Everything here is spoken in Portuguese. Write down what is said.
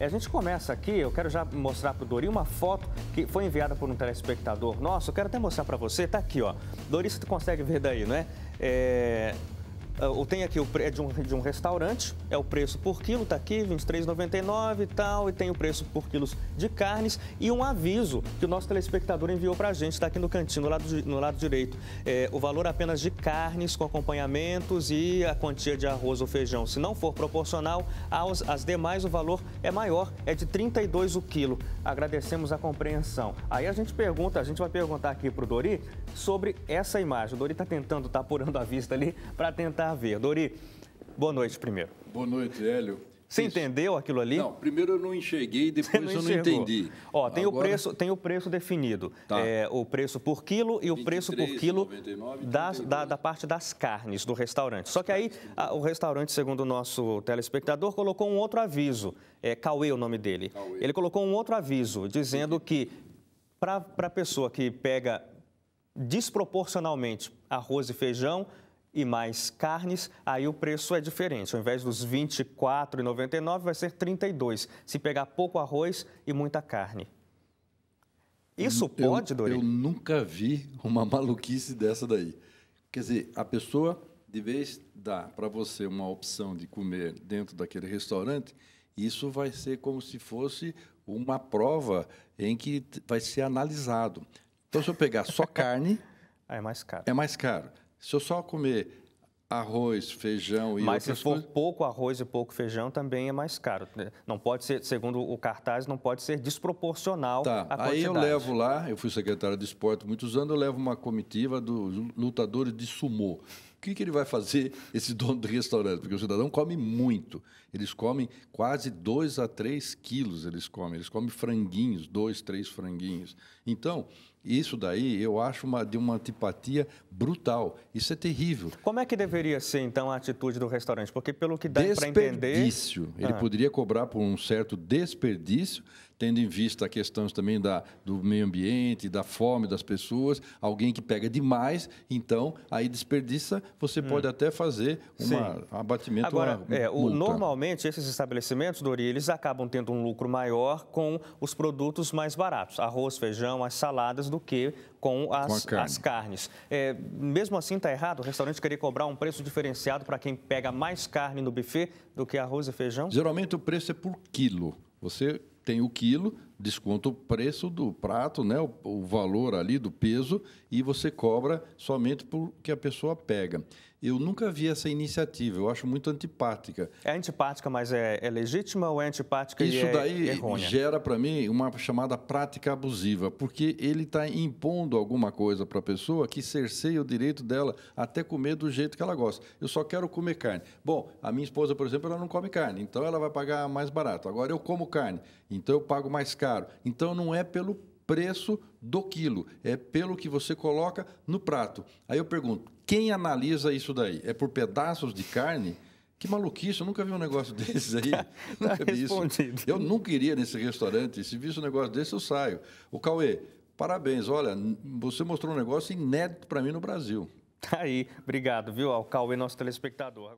É, a gente começa aqui, eu quero já mostrar para o Dori uma foto que foi enviada por um telespectador nosso. Eu quero até mostrar para você, tá aqui, ó. Dori, você consegue ver daí, né? É... Ah, ou tem aqui o preço é de um, de um restaurante, é o preço por quilo, tá aqui, R$ 23,99 e tal, e tem o preço por quilos de carnes e um aviso que o nosso telespectador enviou para a gente, está aqui no cantinho, no lado, no lado direito. É, o valor apenas de carnes com acompanhamentos e a quantia de arroz ou feijão. Se não for proporcional aos, às demais, o valor é maior, é de 32 o quilo. Agradecemos a compreensão. Aí a gente pergunta, a gente vai perguntar aqui para o Dori sobre essa imagem. O Dori está tentando, está apurando a vista ali para tentar a haver. Dori, boa noite primeiro. Boa noite, Hélio. Você Isso. entendeu aquilo ali? Não, primeiro eu não enxerguei, depois não eu não entendi. Ó, tem, Agora... o preço, tem o preço definido. Tá. É, o preço por quilo e o preço por quilo 99, da, da, parte das carnes do restaurante. Só que aí a, o restaurante, segundo o nosso telespectador, colocou um outro aviso. É Cauê é o nome dele. Cauê. Ele colocou um outro aviso dizendo que para a pessoa que pega desproporcionalmente arroz e feijão, e mais carnes, aí o preço é diferente. Ao invés dos R$ 24,99, vai ser R$ 32,00, se pegar pouco arroz e muita carne. Isso pode, Dori? Eu nunca vi uma maluquice dessa daí. Quer dizer, a pessoa, de vez dá para você uma opção de comer dentro daquele restaurante, isso vai ser como se fosse uma prova em que vai ser analisado. Então, se eu pegar só carne... é mais caro. É mais caro. Se eu só comer arroz, feijão e Mas se for coisas... pouco arroz e pouco feijão, também é mais caro. Né? Não pode ser, segundo o cartaz, não pode ser desproporcional tá. à quantidade. Aí eu levo lá, eu fui secretário de esporte muitos anos, eu levo uma comitiva dos lutadores de sumô que, que ele vai fazer, esse dono do restaurante? Porque o cidadão come muito. Eles comem quase 2 a 3 quilos, eles comem. Eles comem franguinhos, dois, três franguinhos. Então, isso daí eu acho uma, de uma antipatia brutal. Isso é terrível. Como é que deveria ser, então, a atitude do restaurante? Porque, pelo que dá para entender. Desperdício. Ele ah. poderia cobrar por um certo desperdício tendo em vista a questão também da, do meio ambiente, da fome das pessoas, alguém que pega demais, então aí desperdiça, você hum. pode até fazer um abatimento. Agora, é, o, normalmente esses estabelecimentos, Dori, eles acabam tendo um lucro maior com os produtos mais baratos, arroz, feijão, as saladas, do que com as, com carne. as carnes. É, mesmo assim, está errado? O restaurante querer cobrar um preço diferenciado para quem pega mais carne no buffet do que arroz e feijão? Geralmente o preço é por quilo. Você tem o quilo, desconta o preço do prato, né, o, o, valor ali do peso, e você cobra somente por que a pessoa pega. Eu nunca vi essa iniciativa, eu acho muito antipática. É antipática, mas é, é legítima ou é antipática Isso e é daí gera para mim uma chamada prática abusiva, porque ele está impondo alguma coisa para a pessoa que cerceia o direito dela até comer do jeito que ela gosta. Eu só quero comer carne. Bom, a minha esposa, por exemplo, ela não come carne, então ela vai pagar mais barato. Agora eu como carne, então eu pago mais caro caro. Então não é pelo preço do quilo, é pelo que você coloca no prato. Aí eu pergunto, quem analisa isso daí? É por pedaços de carne? Que maluquice, eu nunca vi um negócio desses aí. Tá, nunca tá vi isso. Eu nunca iria nesse restaurante. Se visse um negócio desse, eu saio. O Cauê, parabéns. Olha, você mostrou um negócio inédito para mim no Brasil. Tá aí. Obrigado, viu, ao Cauê, nosso telespectador.